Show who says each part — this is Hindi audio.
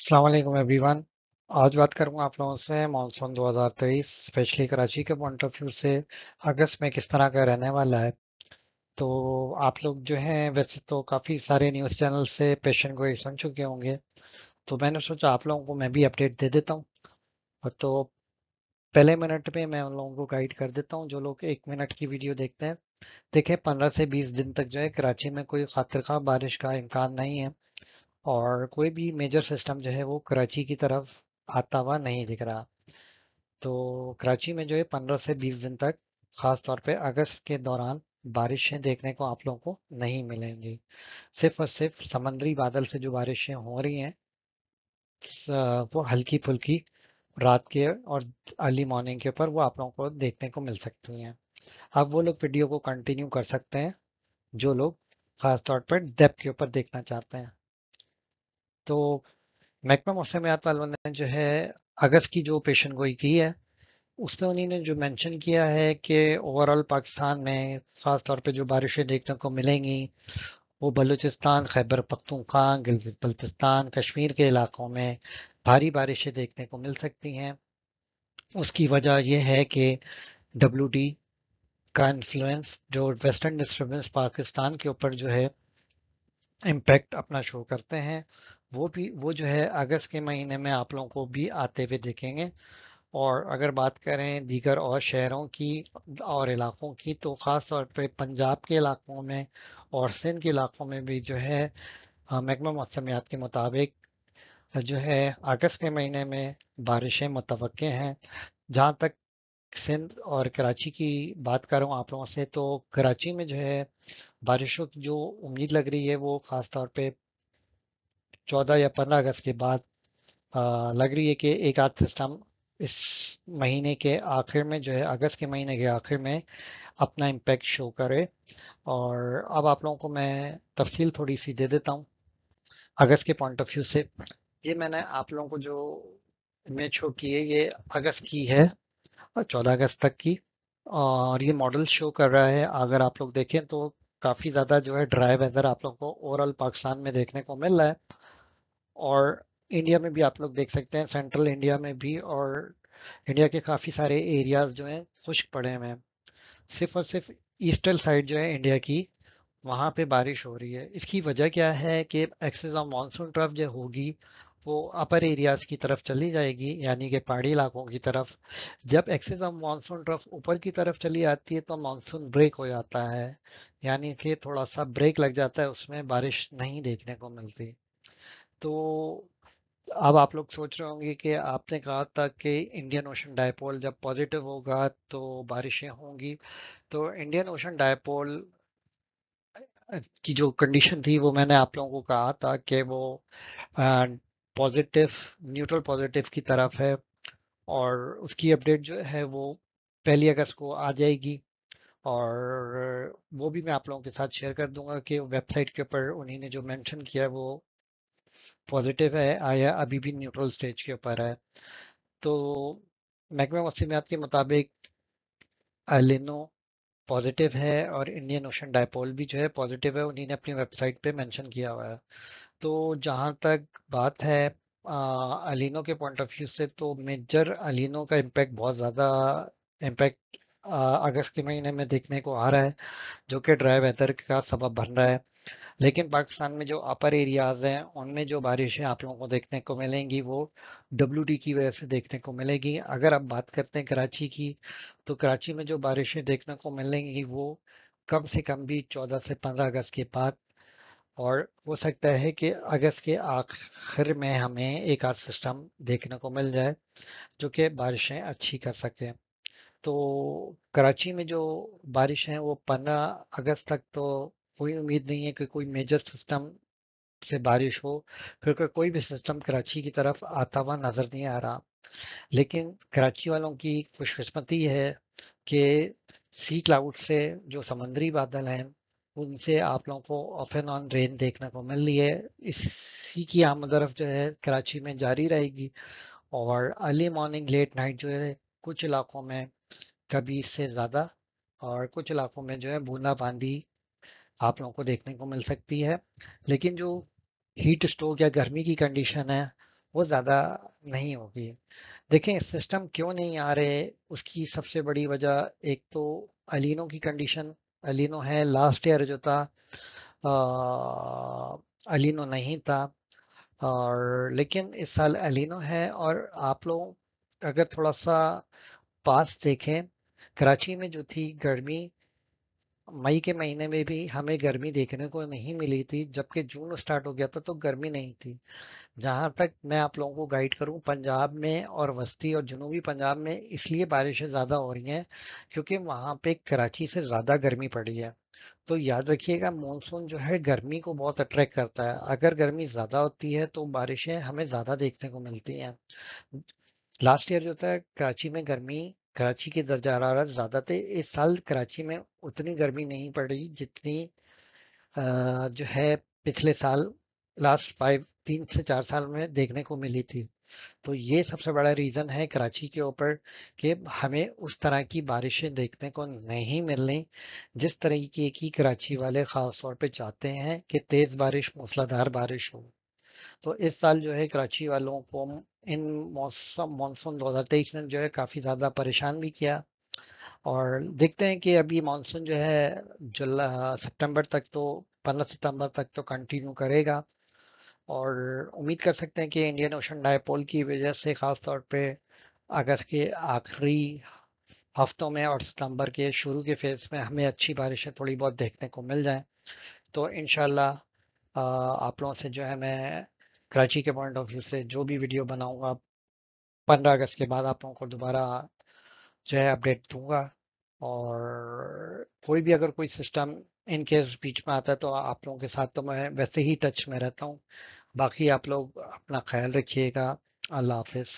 Speaker 1: असलम एवरीवन आज बात करूंगा आप लोगों से मानसून 2023 स्पेशली कराची के पॉइंट ऑफ व्यू से अगस्त में किस तरह का रहने वाला है तो आप लोग जो हैं वैसे तो काफ़ी सारे न्यूज़ चैनल से पेशेंट को सुन चुके होंगे तो मैंने सोचा आप लोगों को मैं भी अपडेट दे देता हूँ तो पहले मिनट में मैं उन लोगों को गाइड कर देता हूँ जो लोग एक मिनट की वीडियो देखते हैं देखें पंद्रह से बीस दिन तक जो है कराची में कोई खातिर बारिश का इम्कान नहीं है और कोई भी मेजर सिस्टम जो है वो कराची की तरफ आता हुआ नहीं दिख रहा तो कराची में जो है पंद्रह से बीस दिन तक ख़ास तौर पे अगस्त के दौरान बारिशें देखने को आप लोगों को नहीं मिलेंगी सिर्फ और सिर्फ समंदरी बादल से जो बारिशें हो रही हैं वो हल्की फुल्की रात के और अर्ली मॉर्निंग के ऊपर वो आप लोगों को देखने को मिल सकती हैं अब वो लोग वीडियो को कंटिन्यू कर सकते हैं जो लोग खासतौर पर डेप के ऊपर देखना चाहते हैं तो महकमा मौसम वालों ने जो है अगस्त की जो पेशन गोई की है उसमें उन्होंने जो मेंशन किया है कि ओवरऑल पाकिस्तान में ख़ास तौर पे जो बारिशें देखने को मिलेंगी वो बलूचिस्तान खैबर पख्तूनख्वा बल्तिस्तान कश्मीर के इलाकों में भारी बारिशें देखने को मिल सकती हैं उसकी वजह यह है कि डब्ल्यू का इन्फ्लुएंस जो वेस्टर्न डिस्टर्बेंस पाकिस्तान के ऊपर जो है इम्पैक्ट अपना शो करते हैं वो भी वो जो है अगस्त के महीने में आप लोगों को भी आते हुए देखेंगे और अगर बात करें दीगर और शहरों की और इलाकों की तो ख़ास तौर पे पंजाब के इलाकों में और सिंध के इलाकों में भी जो है महकमा मौसमियात के मुताबिक जो है अगस्त के महीने में बारिशें मुतव हैं जहाँ तक सिंध और कराची की बात करूँ आप लोगों से तो कराची में जो है बारिशों की जो उम्मीद लग रही है वो ख़ास तौर पे चौदह या पंद्रह अगस्त के बाद आ, लग रही है कि एक आध सिस्टम इस महीने के आखिर में जो है अगस्त के महीने के आखिर में अपना इम्पेक्ट शो करे और अब आप लोगों को मैं तफसील थोड़ी सी दे देता हूँ अगस्त के पॉइंट ऑफ व्यू से ये मैंने आप लोगों को जो इमेज शो की है ये अगस्त की है चौदह अगस्त तक की और ये मॉडल शो कर रहा है अगर आप लोग देखें तो काफ़ी ज़्यादा जो है ड्राई वेदर आप लोगों को ओवरऑल पाकिस्तान में देखने को मिल रहा है और इंडिया में भी आप लोग देख सकते हैं सेंट्रल इंडिया में भी और इंडिया के काफ़ी सारे एरियाज जो हैं खुश्क पड़े हुए हैं सिर्फ और सिर्फ ईस्टर्न साइड जो है इंडिया की वहाँ पे बारिश हो रही है इसकी वजह क्या है कि एक्सेस ऑफ मानसून ट्रफ जो होगी वो अपर एरियाज की तरफ चली जाएगी यानी कि पहाड़ी इलाकों की तरफ जब एक्सेस ऑफ मानसून ट्रफ ऊपर की तरफ चली आती है तो मानसून ब्रेक हो जाता है यानी कि थोड़ा सा ब्रेक लग जाता है उसमें बारिश नहीं देखने को मिलती तो अब आप लोग सोच रहे होंगे कि आपने कहा था कि इंडियन ओशन डायपोल जब पॉजिटिव होगा तो बारिशें होंगी तो इंडियन ओशन डायपोल की जो कंडीशन थी वो मैंने आप लोगों को कहा था कि वो पॉजिटिव न्यूट्रल पॉजिटिव की तरफ है और उसकी अपडेट जो है वो पहली अगस्त को आ जाएगी और वो भी मैं आप लोगों के साथ शेयर कर दूंगा कि वेबसाइट के ऊपर उन्हीं ने जो मेंशन किया है वो पॉजिटिव है आया अभी भी न्यूट्रल स्टेज के ऊपर है तो महकमे मौसमियात के मुताबिक एलिनो पॉजिटिव है और इंडियन ओशन डायपोल भी जो है पॉजिटिव है उन्हीं ने अपनी वेबसाइट पे मेंशन किया हुआ है तो जहाँ तक बात है अलिनो के पॉइंट ऑफ व्यू से तो मेजर अलिनो का इम्पैक्ट बहुत ज़्यादा इम्पैक्ट अगस्त के महीने में देखने को आ रहा है जो कि ड्राई वेदर का सबब बन रहा है लेकिन पाकिस्तान में जो अपर एरियाज हैं उनमें जो बारिशें आप लोगों को देखने को मिलेंगी वो डब्ल्यू की वजह से देखने को मिलेगी अगर आप बात करते हैं कराची की तो कराची में जो बारिशें देखने को मिलेंगी वो कम से कम भी चौदह से पंद्रह अगस्त के बाद और हो सकता है कि अगस्त के आखिर में हमें एक आध सिस्टम देखने को मिल जाए जो कि बारिशें अच्छी कर सकें तो कराची में जो बारिश है वो पंद्रह अगस्त तक तो कोई उम्मीद नहीं है कि कोई मेजर सिस्टम से बारिश हो क्योंकि कोई भी सिस्टम कराची की तरफ आता हुआ नजर नहीं आ रहा लेकिन कराची वालों की खुशकस्मती है कि सी क्लाउड से जो समंदरी बादल हैं उनसे आप लोगों को ऑफ एंड ऑन रेन देखने को मिल रही है इसी की आमदरफ जो है कराची में जारी रहेगी और अर्ली मॉर्निंग लेट नाइट जो है कुछ इलाकों में कभी इससे ज़्यादा और कुछ इलाकों में जो है बूंदाबांदी आप लोगों को देखने को मिल सकती है लेकिन जो हीट स्ट्रोक या गर्मी की कंडीशन है वो ज़्यादा नहीं होगी देखें सिस्टम क्यों नहीं आ रहे उसकी सबसे बड़ी वजह एक तो अलिनो की कंडीशन अलिनो है लास्ट ईयर जो था आ, अलिनो नहीं था और लेकिन इस साल अलिनो है और आप लोग अगर थोड़ा सा पास देखें कराची में जो थी गर्मी मई के महीने में भी हमें गर्मी देखने को नहीं मिली थी जबकि जून स्टार्ट हो गया था तो गर्मी नहीं थी जहां तक मैं आप लोगों को गाइड करूं पंजाब में और वस्ती और जनूबी पंजाब में इसलिए बारिशें ज़्यादा हो रही हैं क्योंकि वहां पे कराची से ज़्यादा गर्मी पड़ी है तो याद रखिएगा मानसून जो है गर्मी को बहुत अट्रैक्ट करता है अगर गर्मी ज़्यादा होती है तो बारिशें हमें ज़्यादा देखने को मिलती हैं लास्ट ईयर जो था कराची में गर्मी कराची की दर्जा हरारत ज़्यादा थे इस साल कराची में उतनी गर्मी नहीं पड़ रही जितनी जो है पिछले साल लास्ट फाइव तीन से चार साल में देखने को मिली थी तो ये सबसे बड़ा रीज़न है कराची के ऊपर कि हमें उस तरह की बारिशें देखने को नहीं मिल रही जिस तरीके की कराची वाले ख़ास तौर पे चाहते हैं कि तेज़ बारिश मूसलाधार बारिश हो तो इस साल जो है कराची वालों को इन मौसम मानसून 2023 में जो है काफ़ी ज़्यादा परेशान भी किया और देखते हैं कि अभी मानसून जो है जुला सितंबर तक तो पंद्रह सितंबर तक तो कंटिन्यू करेगा और उम्मीद कर सकते हैं कि इंडियन ओशन डायपोल की वजह से ख़ास तौर पे अगस्त के आखिरी हफ्तों में और सितंबर के शुरू के फेज में हमें अच्छी बारिशें थोड़ी बहुत देखने को मिल जाए तो इन आप लोगों से जो है मैं कराची के पॉइंट ऑफ व्यू से जो भी वीडियो बनाऊंगा पंद्रह अगस्त के बाद आप लोगों को दोबारा जो है अपडेट दूंगा और कोई भी अगर कोई सिस्टम इन केस बीच में आता है तो आप लोगों के साथ तो मैं वैसे ही टच में रहता हूँ बाकी आप लोग अपना ख्याल रखिएगा अल्लाह हाफिज़